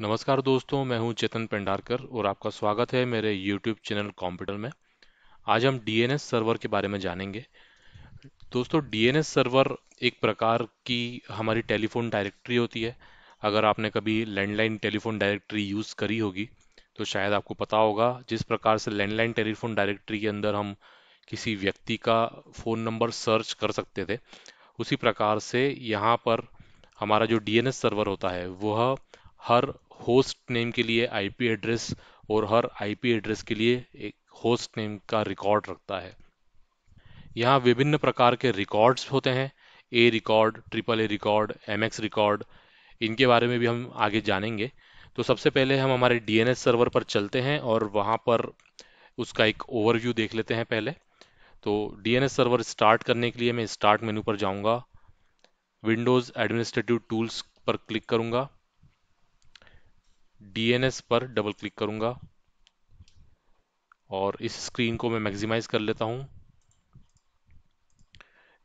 नमस्कार दोस्तों मैं हूं चेतन पेंडारकर और आपका स्वागत है मेरे YouTube चैनल कॉम्प्यूटर में आज हम DNS सर्वर के बारे में जानेंगे दोस्तों DNS सर्वर एक प्रकार की हमारी टेलीफोन डायरेक्टरी होती है अगर आपने कभी लैंडलाइन टेलीफोन डायरेक्टरी यूज़ करी होगी तो शायद आपको पता होगा जिस प्रकार से लैंडलाइन टेलीफोन डायरेक्टरी के अंदर हम किसी व्यक्ति का फ़ोन नंबर सर्च कर सकते थे उसी प्रकार से यहाँ पर हमारा जो डी सर्वर होता है वह हर होस्ट नेम के लिए आईपी एड्रेस और हर आईपी एड्रेस के लिए एक होस्ट नेम का रिकॉर्ड रखता है यहाँ विभिन्न प्रकार के रिकॉर्ड्स होते हैं A record triple A record M record इनके बारे में भी हम आगे जानेंगे तो सबसे पहले हम हमारे डीएनएस सर्वर पर चलते हैं और वहाँ पर उसका एक ओवरव्यू देख लेते हैं पहले तो डीएनएस सर्वर स्टार्ट करने के लिए मैं स्टार्ट मेनू पर जाऊँगा विंडोज़ एडमिनिस्ट्रेटिव टूल्स पर क्लिक करूँगा डीएनएस पर डबल क्लिक करूंगा और इस स्क्रीन को मैं मैक्सिमाइज कर लेता हूं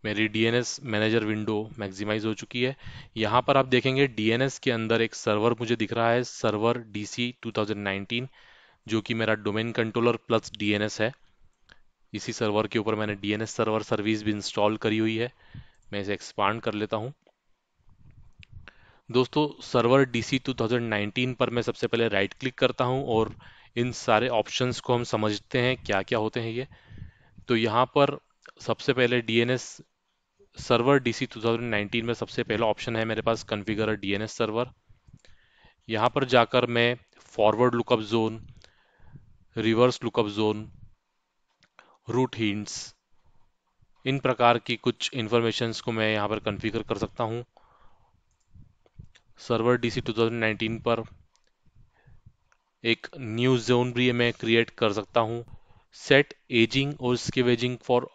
मेरी डीएनएस मैनेजर विंडो मैक्सिमाइज हो चुकी है यहां पर आप देखेंगे डीएनएस के अंदर एक सर्वर मुझे दिख रहा है सर्वर थाउजेंड 2019 जो कि मेरा डोमेन कंट्रोलर प्लस डीएनएस है इसी सर्वर के ऊपर मैंने डीएनएस सर्वर सर्विस भी इंस्टॉल करी हुई है मैं इसे एक्सपांड कर लेता हूं दोस्तों सर्वर DC 2019 पर मैं सबसे पहले राइट क्लिक करता हूं और इन सारे ऑप्शंस को हम समझते हैं क्या क्या होते हैं ये तो यहाँ पर सबसे पहले DNS सर्वर DC 2019 में सबसे पहला ऑप्शन है मेरे पास कन्फिगर DNS सर्वर यहाँ पर जाकर मैं forward lookup zone reverse lookup zone root hints इन प्रकार की कुछ इन्फॉर्मेशन को मैं यहाँ पर कन्फिगर कर सकता हूँ सर्वर डीसी 2019 पर एक न्यू जोन भी मैं क्रिएट कर सकता हूँ सेट एजिंग और स्केवेजिंग फॉर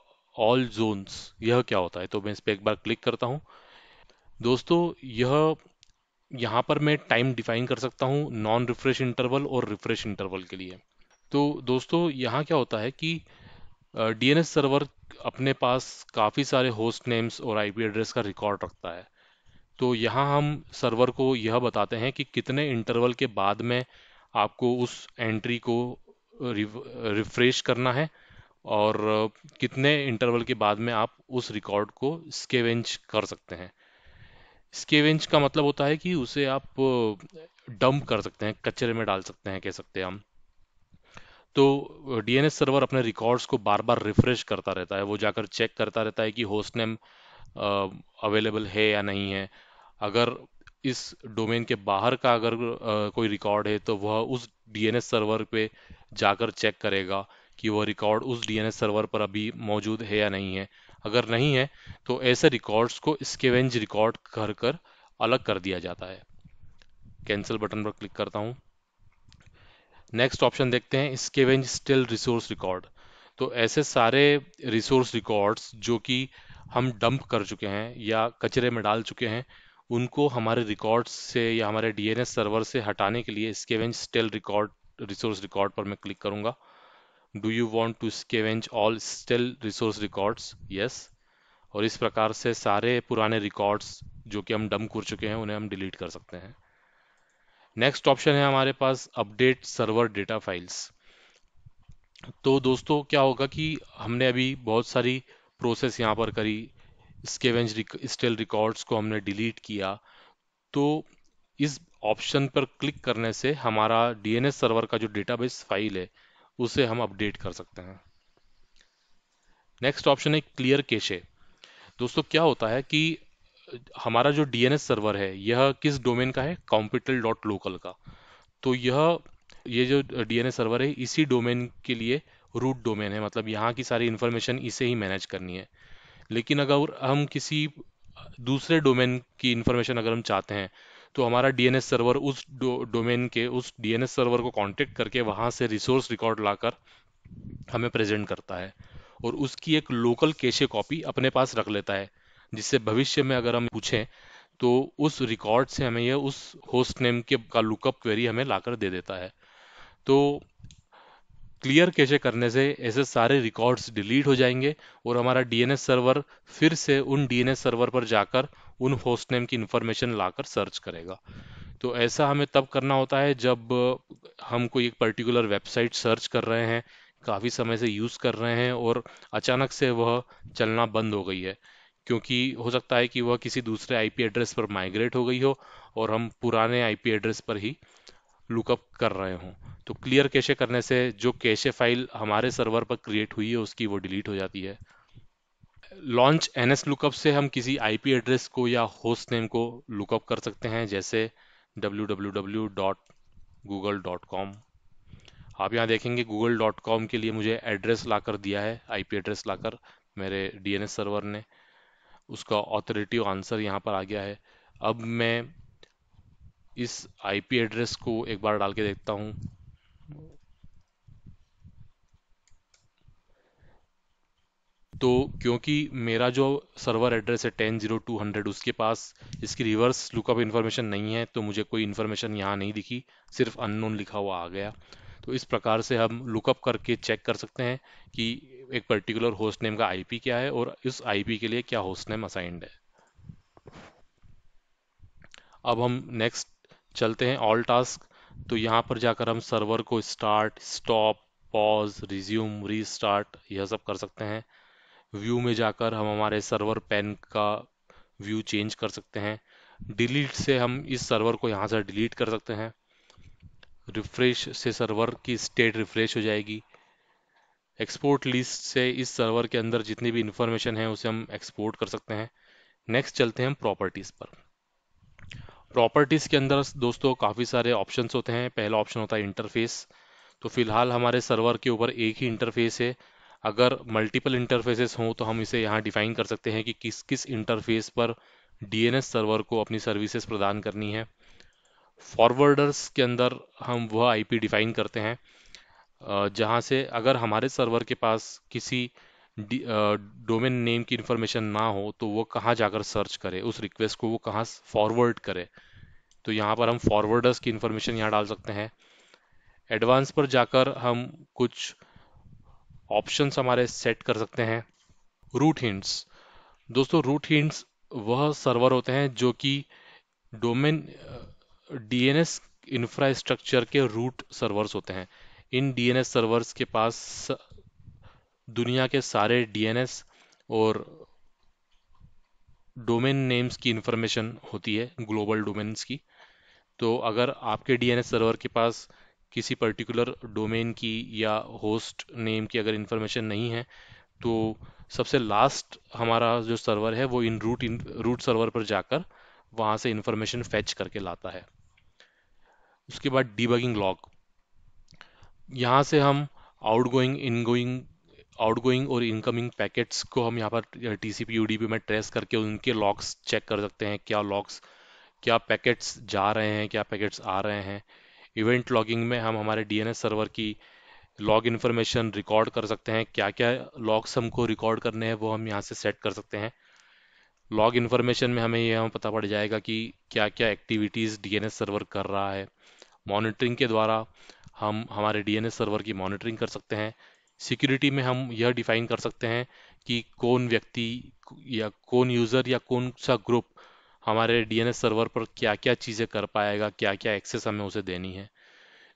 ऑल जोन्स यह क्या होता है तो मैं इस पर एक बार क्लिक करता हूँ दोस्तों यह यहाँ पर मैं टाइम डिफाइन कर सकता हूँ नॉन रिफ्रेश इंटरवल और रिफ्रेश इंटरवल के लिए तो दोस्तों यहाँ क्या होता है कि डीएनएस सर्वर अपने पास काफ़ी सारे होस्ट नेम्स और आईपी एड्रेस का रिकॉर्ड रखता है तो यहाँ हम सर्वर को यह बताते हैं कि कितने इंटरवल के बाद में आपको उस एंट्री को रिफ्रेश करना है और कितने इंटरवल के बाद में आप उस रिकॉर्ड को स्केवेंच कर सकते हैं स्केवेंच का मतलब होता है कि उसे आप डंप कर सकते हैं कचरे में डाल सकते हैं कह सकते हैं हम तो डीएनएस सर्वर अपने रिकॉर्ड्स को बार बार रिफ्रेश करता रहता है वो जाकर चेक करता रहता है कि होस्ट नेम अवेलेबल है या नहीं है अगर इस डोमेन के बाहर का अगर कोई रिकॉर्ड है तो वह उस डीएनएस सर्वर पे जाकर चेक करेगा कि वह रिकॉर्ड उस डीएनएस सर्वर पर अभी मौजूद है या नहीं है अगर नहीं है तो ऐसे रिकॉर्ड्स को स्केवेंज रिकॉर्ड कर कर अलग कर दिया जाता है कैंसिल बटन पर क्लिक करता हूँ नेक्स्ट ऑप्शन देखते हैं स्केवेंज स्टिल रिसोर्स रिकॉर्ड तो ऐसे सारे रिसोर्स रिकॉर्ड्स जो कि हम डंप कर चुके हैं या कचरे में डाल चुके हैं उनको हमारे रिकॉर्ड से या हमारे डीएनएस सर्वर से हटाने के लिए scavenge stale record resource record पर मैं क्लिक करूंगा do you want to scavenge all stale resource records yes और इस प्रकार से सारे पुराने रिकॉर्ड्स जो कि हम डम कर चुके हैं उन्हें हम डिलीट कर सकते हैं नेक्स्ट ऑप्शन है हमारे पास अपडेट सर्वर डेटा फाइल्स तो दोस्तों क्या होगा कि हमने अभी बहुत सारी प्रोसेस यहाँ पर करी स्केवेंज स्टेल रिकॉर्ड्स को हमने डिलीट किया तो इस ऑप्शन पर क्लिक करने से हमारा डीएनएस सर्वर का जो डेटाबेस फाइल है उसे हम अपडेट कर सकते हैं नेक्स्ट ऑप्शन है क्लियर केशे दोस्तों क्या होता है कि हमारा जो डीएनएस सर्वर है यह किस डोमेन का है कॉम्पिटल डॉट लोकल का तो यह ये जो डीएनएस सर्वर है इसी डोमेन के लिए रूट डोमेन है मतलब यहाँ की सारी इन्फॉर्मेशन इसे ही मैनेज करनी है लेकिन अगर हम किसी दूसरे डोमेन की इन्फॉर्मेशन अगर हम चाहते हैं तो हमारा डीएनएस सर्वर उस डो, डोमेन के उस डीएनएस सर्वर को कॉन्टेक्ट करके वहाँ से रिसोर्स रिकॉर्ड लाकर हमें प्रेजेंट करता है और उसकी एक लोकल कैशे कॉपी अपने पास रख लेता है जिससे भविष्य में अगर हम पूछें तो उस रिकॉर्ड से हमें यह उस होस्ट नेम के का लुकअप क्वेरी हमें लाकर दे देता है तो क्लियर कैसे करने से ऐसे सारे रिकॉर्ड्स डिलीट हो जाएंगे और हमारा डीएनएस सर्वर फिर से उन डीएनएस सर्वर पर जाकर उन होस्ट नेम की इन्फॉर्मेशन लाकर सर्च करेगा तो ऐसा हमें तब करना होता है जब हम कोई एक पर्टिकुलर वेबसाइट सर्च कर रहे हैं काफ़ी समय से यूज़ कर रहे हैं और अचानक से वह चलना बंद हो गई है क्योंकि हो सकता है कि वह किसी दूसरे आईपी एड्रेस पर माइग्रेट हो गई हो और हम पुराने आईपी एड्रेस पर ही लुकअप कर रहे हों तो क्लियर कैशे करने से जो कैशे फाइल हमारे सर्वर पर क्रिएट हुई है उसकी वो डिलीट हो जाती है लॉन्च एन एस लुकअप से हम किसी पी एड्रेस को या होस्ट नेम को लुकअप कर सकते हैं जैसे www.google.com आप यहाँ देखेंगे google.com के लिए मुझे एड्रेस लाकर दिया है पी एड्रेस लाकर मेरे एस सर्वर ने उसका ऑथोरिटिव आंसर यहाँ पर आ गया है अब मैं इस आईपी एड्रेस को एक बार डाल के देखता हूं तो क्योंकि मेरा जो सर्वर एड्रेस है टेन जीरो टू हंड्रेड उसके पास इसकी रिवर्स लुकअप इन्फॉर्मेशन नहीं है तो मुझे कोई इन्फॉर्मेशन यहाँ नहीं दिखी सिर्फ अननोन लिखा हुआ आ गया तो इस प्रकार से हम लुकअप करके चेक कर सकते हैं कि एक पर्टिकुलर होस्ट नेम का आईपी क्या है और इस आईपी के लिए क्या होस्ट नेम असाइंड है अब हम नेक्स्ट चलते हैं ऑल टास्क तो यहाँ पर जाकर हम सर्वर को start stop pause resume restart यह सब कर सकते हैं व्यू में जाकर हम हमारे सर्वर पेन का व्यू चेंज कर सकते हैं डिलीट से हम इस सर्वर को यहाँ से डिलीट कर सकते हैं रिफ्रेश से सर्वर की स्टेट रिफ्रेश हो जाएगी एक्सपोर्ट लिस्ट से इस सर्वर के अंदर जितनी भी इंफॉर्मेशन है उसे हम एक्सपोर्ट कर सकते हैं नेक्स्ट चलते हैं प्रॉपर्टीज़ पर प्रॉपर्टीज़ के अंदर दोस्तों काफ़ी सारे ऑप्शन होते हैं पहला ऑप्शन होता है इंटरफेस तो फिलहाल हमारे सर्वर के ऊपर एक ही इंटरफेस है अगर मल्टीपल इंटरफेसेस हों तो हम इसे यहाँ डिफाइन कर सकते हैं कि किस किस इंटरफेस पर डीएनएस सर्वर को अपनी सर्विसेज प्रदान करनी है फॉरवर्डर्स के अंदर हम वह आईपी डिफाइन करते हैं जहाँ से अगर हमारे सर्वर के पास किसी डोमेन नेम की इन्फॉर्मेशन ना हो तो वो कहाँ जाकर सर्च करे उस रिक्वेस्ट को वो कहाँ फॉरवर्ड करे तो यहाँ पर हम फॉरवर्डर्स की इन्फॉर्मेशन यहाँ डाल सकते हैं एडवांस पर जाकर हम कुछ ऑप्शन हमारे सेट कर सकते हैं रूट हिंट्स दोस्तों रूट हिंट्स वह सर्वर होते हैं जो कि डोमेन डीएनएस इंफ्रास्ट्रक्चर के रूट सर्वर्स होते हैं इन डीएनएस सर्वर्स के पास दुनिया के सारे डीएनएस और डोमेन नेम्स की इंफॉर्मेशन होती है ग्लोबल डोमेन्स की तो अगर आपके डीएनएस सर्वर के पास किसी पर्टिकुलर डोमेन की या होस्ट नेम की अगर इन्फॉर्मेशन नहीं है तो सबसे लास्ट हमारा जो सर्वर है वो इन रूट इन रूट सर्वर पर जाकर वहाँ से इन्फॉर्मेशन फेच करके लाता है उसके बाद डीबगिंग लॉग यहाँ से हम आउटगोइंग इनगोइंग आउटगोइंग और इनकमिंग पैकेट्स को हम यहाँ पर T C P P U D में ट्रेस करके उनके लॉक्स चेक कर सकते हैं क्या लॉक्स क्या पैकेट्स जा रहे हैं क्या पैकेट्स आ रहे हैं इवेंट लॉगिंग में हम हमारे डी सर्वर की लॉग इन्फॉर्मेशन रिकॉर्ड कर सकते हैं क्या क्या लॉक्स हमको रिकॉर्ड करने हैं वो हम यहाँ से सेट कर सकते हैं लॉग इन्फॉर्मेशन में हमें यह पता पड़ जाएगा कि क्या क्या एक्टिविटीज़ डी सर्वर कर रहा है मॉनिटरिंग के द्वारा हम हमारे डी सर्वर की मॉनिटरिंग कर सकते हैं सिक्योरिटी में हम यह डिफाइन कर सकते हैं कि कौन व्यक्ति या कौन यूज़र या कौन सा ग्रुप हमारे डीएनएस सर्वर पर क्या क्या चीज़ें कर पाएगा क्या क्या एक्सेस हमें उसे देनी है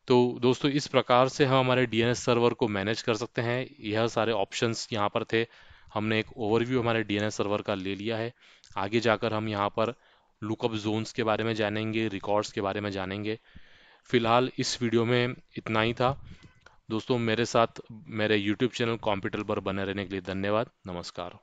तो दोस्तों इस प्रकार से हम हमारे डीएनएस सर्वर को मैनेज कर सकते हैं यह सारे ऑप्शंस यहाँ पर थे हमने एक ओवरव्यू हमारे डीएनएस सर्वर का ले लिया है आगे जाकर हम यहाँ पर लुकअप जोन्स के बारे में जानेंगे रिकॉर्ड्स के बारे में जानेंगे फिलहाल इस वीडियो में इतना ही था दोस्तों मेरे साथ मेरे YouTube चैनल कॉम्प्यूटर पर बने रहने के लिए धन्यवाद नमस्कार